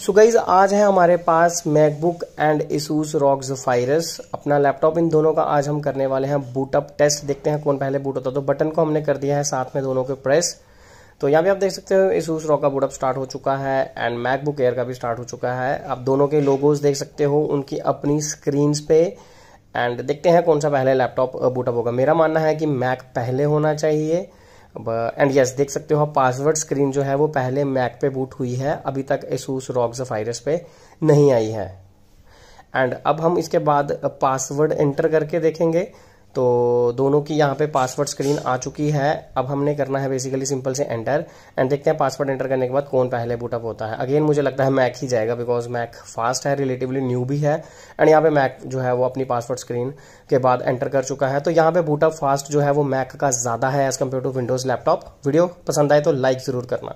सो so guys आज है हमारे पास MacBook and Asus ROG Zephyrus अपना लैपटॉप इन दोनों का आज हम करने वाले हैं बूटअप टेस्ट देखते हैं कौन पहले बूट होता है तो बटन को हमने कर दिया है साथ में दोनों के प्रेस तो यहाँ पे आप देख सकते हो इसूस रॉक का बूटअप स्टार्ट हो चुका है एंड मैकबुक एयर का भी स्टार्ट हो चुका है आप दोनों के लोगोज देख सकते हो उनकी अपनी स्क्रीन पे एंड देखते हैं कौन सा पहले लैपटॉप बूटअप होगा मेरा मानना है कि मैक पहले होना चाहिए एंड यस yes, देख सकते हो पासवर्ड स्क्रीन जो है वो पहले मैक पे बूट हुई है अभी तक एसूस रॉक्स जफायरस पे नहीं आई है एंड अब हम इसके बाद पासवर्ड एंटर करके देखेंगे तो दोनों की यहाँ पे पासवर्ड स्क्रीन आ चुकी है अब हमने करना है बेसिकली सिंपल से एंटर एंड देखते हैं पासवर्ड एंटर करने के बाद कौन पहले बूटअप होता है अगेन मुझे लगता है मैक ही जाएगा बिकॉज मैक फास्ट है रिलेटिवली न्यू भी है एंड यहाँ पे मैक जो है वो अपनी पासवर्ड स्क्रीन के बाद एंटर कर चुका है तो यहाँ पे बूटअप फास्ट जो है वो मैक का ज़्यादा है as compared to Windows laptop video पसंद आए तो लाइक ज़रूर करना